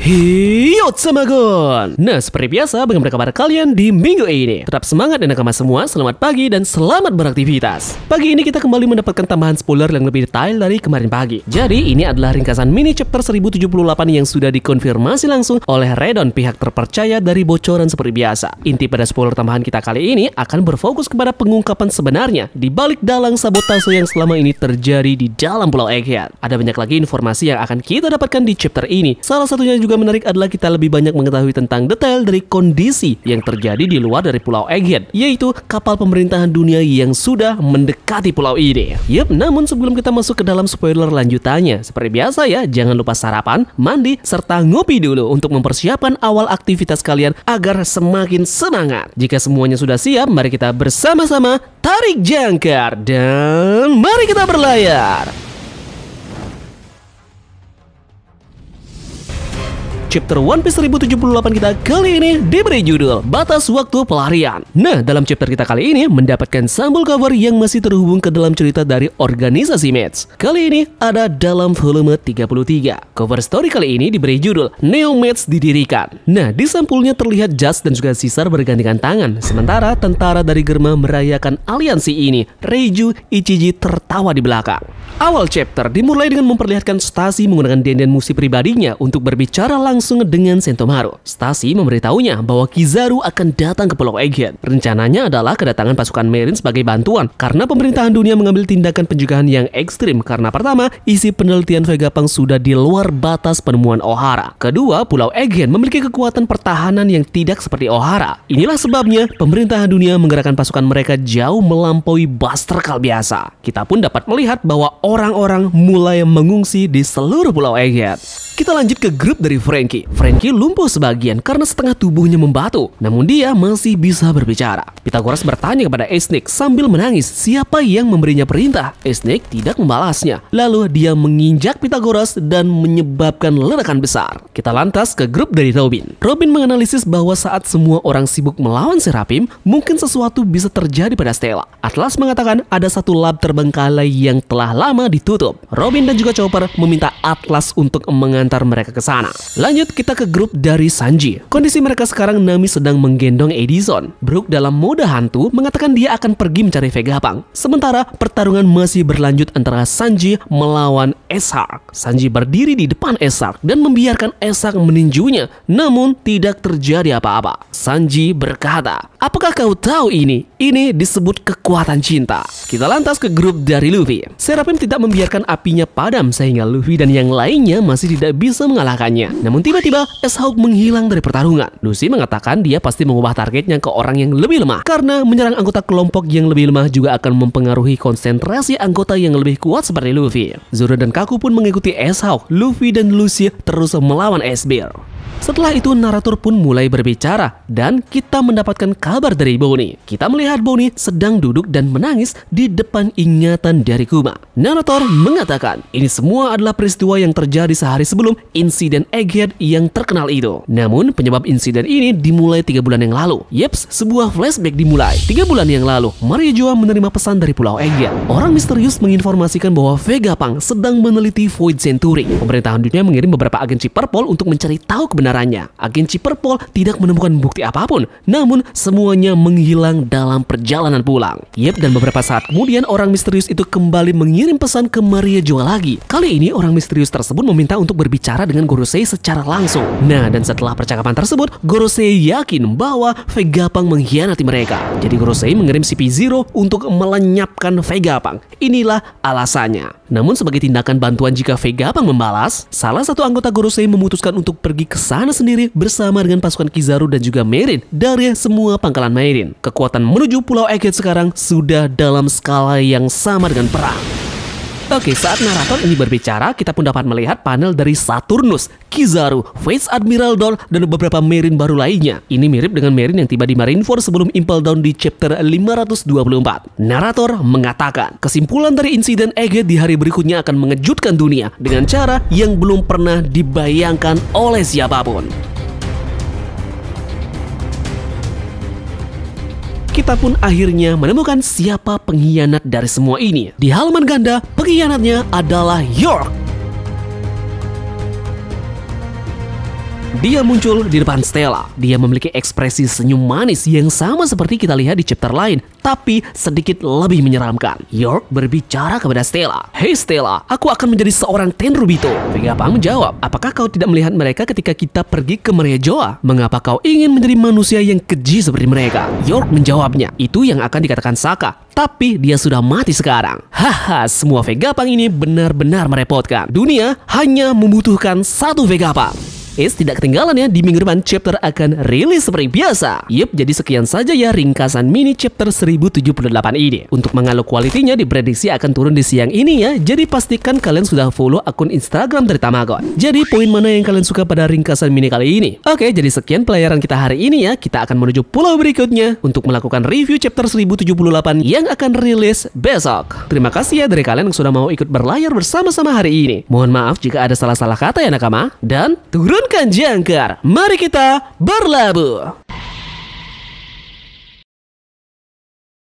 Hiyo Samagon Nah seperti biasa bagaimana kabar kalian di minggu ini Tetap semangat dan nakama semua Selamat pagi dan selamat beraktivitas Pagi ini kita kembali mendapatkan tambahan spoiler yang lebih detail dari kemarin pagi Jadi ini adalah ringkasan mini chapter 1078 yang sudah dikonfirmasi langsung oleh Redon pihak terpercaya dari bocoran seperti biasa Inti pada spoiler tambahan kita kali ini akan berfokus kepada pengungkapan sebenarnya Di balik dalang sabotase yang selama ini terjadi di dalam Pulau Egghead Ada banyak lagi informasi yang akan kita dapatkan di chapter ini Salah satunya juga juga menarik adalah kita lebih banyak mengetahui tentang detail dari kondisi yang terjadi di luar dari Pulau Egghead yaitu kapal pemerintahan dunia yang sudah mendekati pulau ini. Yup, namun sebelum kita masuk ke dalam spoiler lanjutannya, seperti biasa ya, jangan lupa sarapan, mandi, serta ngopi dulu untuk mempersiapkan awal aktivitas kalian agar semakin semangat. Jika semuanya sudah siap, mari kita bersama-sama tarik jangkar dan mari kita berlayar. chapter One Piece 1078 kita kali ini diberi judul Batas Waktu Pelarian. Nah, dalam chapter kita kali ini mendapatkan sampul cover yang masih terhubung ke dalam cerita dari organisasi Mets. Kali ini ada dalam volume 33. Cover story kali ini diberi judul Neo Mets didirikan. Nah, di sampulnya terlihat Jas dan juga Caesar bergandengan tangan, sementara tentara dari Germa merayakan aliansi ini. Reiju Ichiji tertawa di belakang. Awal chapter dimulai dengan memperlihatkan stasi menggunakan denden musik pribadinya untuk berbicara langsung langsung dengan Sentomaru. Stasi memberitahunya bahwa Kizaru akan datang ke Pulau Egghead. Rencananya adalah kedatangan pasukan Marine sebagai bantuan karena pemerintahan dunia mengambil tindakan pencegahan yang ekstrim karena pertama, isi penelitian Vegapunk sudah di luar batas penemuan Ohara. Kedua, Pulau Egghead memiliki kekuatan pertahanan yang tidak seperti Ohara. Inilah sebabnya pemerintahan dunia menggerakkan pasukan mereka jauh melampaui kal biasa. Kita pun dapat melihat bahwa orang-orang mulai mengungsi di seluruh Pulau Egghead. Kita lanjut ke grup dari Frank Frankie. Frankie lumpuh sebagian karena setengah tubuhnya membatu, namun dia masih bisa berbicara. Pitagoras bertanya kepada Esnik sambil menangis siapa yang memberinya perintah. Esnik tidak membalasnya. Lalu dia menginjak Pitagoras dan menyebabkan ledakan besar. Kita lantas ke grup dari Robin. Robin menganalisis bahwa saat semua orang sibuk melawan Serapim, mungkin sesuatu bisa terjadi pada Stella. Atlas mengatakan ada satu lab terbengkalai yang telah lama ditutup. Robin dan juga Chopper meminta Atlas untuk mengantar mereka ke sana. Lanjut Lanjut kita ke grup dari Sanji. Kondisi mereka sekarang Nami sedang menggendong Edison. Brook dalam mode hantu mengatakan dia akan pergi mencari Vega Vegapunk. Sementara pertarungan masih berlanjut antara Sanji melawan Esak. Sanji berdiri di depan Esak dan membiarkan Esak meninjunya, namun tidak terjadi apa-apa. Sanji berkata, apakah kau tahu ini? Ini disebut kekuatan cinta. Kita lantas ke grup dari Luffy. Seraphim tidak membiarkan apinya padam sehingga Luffy dan yang lainnya masih tidak bisa mengalahkannya. Namun tiba-tiba Es menghilang dari pertarungan. Lucy mengatakan dia pasti mengubah targetnya ke orang yang lebih lemah karena menyerang anggota kelompok yang lebih lemah juga akan mempengaruhi konsentrasi anggota yang lebih kuat seperti Luffy. Zoro dan Kaku pun mengikuti Es Luffy dan Lucy terus melawan Esbir. Setelah itu narator pun mulai berbicara dan kita mendapatkan kabar dari Bonnie. Kita melihat Bonnie sedang duduk dan menangis di depan ingatan dari Kuma. Narator mengatakan ini semua adalah peristiwa yang terjadi sehari sebelum insiden Egghead yang terkenal itu. Namun penyebab insiden ini dimulai tiga bulan yang lalu. Yeps, sebuah flashback dimulai. Tiga bulan yang lalu, Maria Joa menerima pesan dari Pulau Egghead. Orang misterius menginformasikan bahwa Vega Pang sedang meneliti Void Century. Pemerintahan dunia mengirim beberapa agensi Ciperpol untuk mencari tahu kebenarannya. Agensi Perpol tidak menemukan bukti apapun, namun semuanya menghilang dalam perjalanan pulang. Yep, dan beberapa saat kemudian orang misterius itu kembali mengirim pesan ke Maria Joa lagi. Kali ini orang misterius tersebut meminta untuk berbicara dengan Gorosei secara langsung. Nah, dan setelah percakapan tersebut, Gorosei yakin bahwa Vegapang mengkhianati mereka. Jadi Gorosei mengirim CP0 untuk melenyapkan Vegapang. Inilah alasannya. Namun sebagai tindakan bantuan jika Vega Bang membalas, salah satu anggota Gorosei memutuskan untuk pergi ke sana sendiri bersama dengan pasukan Kizaru dan juga Merin dari semua pangkalan Merin. Kekuatan menuju Pulau Eget sekarang sudah dalam skala yang sama dengan perang. Oke, saat narator ini berbicara, kita pun dapat melihat panel dari Saturnus, Kizaru, Face Admiral Dawn, dan beberapa Marine baru lainnya. Ini mirip dengan Marine yang tiba di Marineford sebelum Impel Down di chapter 524. Narator mengatakan, kesimpulan dari insiden EGE di hari berikutnya akan mengejutkan dunia dengan cara yang belum pernah dibayangkan oleh siapapun. kita pun akhirnya menemukan siapa pengkhianat dari semua ini. Di halaman ganda, pengkhianatnya adalah York Dia muncul di depan Stella. Dia memiliki ekspresi senyum manis yang sama seperti kita lihat di chapter lain, tapi sedikit lebih menyeramkan. York berbicara kepada Stella. Hey Stella, aku akan menjadi seorang Tenrubito. Vegapunk menjawab, apakah kau tidak melihat mereka ketika kita pergi ke Maria Joa? Mengapa kau ingin menjadi manusia yang keji seperti mereka? York menjawabnya, itu yang akan dikatakan Saka. Tapi dia sudah mati sekarang. Haha, semua Vegapang ini benar-benar merepotkan. Dunia hanya membutuhkan satu Vegapunk tidak ketinggalan ya, di minggu depan chapter akan rilis seperti biasa. Yup, jadi sekian saja ya ringkasan mini chapter 1078 ini. Untuk mengalok kualitinya diprediksi akan turun di siang ini ya, jadi pastikan kalian sudah follow akun Instagram dari Tamagot. Jadi poin mana yang kalian suka pada ringkasan mini kali ini? Oke, jadi sekian pelayaran kita hari ini ya, kita akan menuju pulau berikutnya untuk melakukan review chapter 1078 yang akan rilis besok. Terima kasih ya dari kalian yang sudah mau ikut berlayar bersama-sama hari ini. Mohon maaf jika ada salah-salah kata ya nakama, dan turun Bukan jangkar, mari kita berlabuh.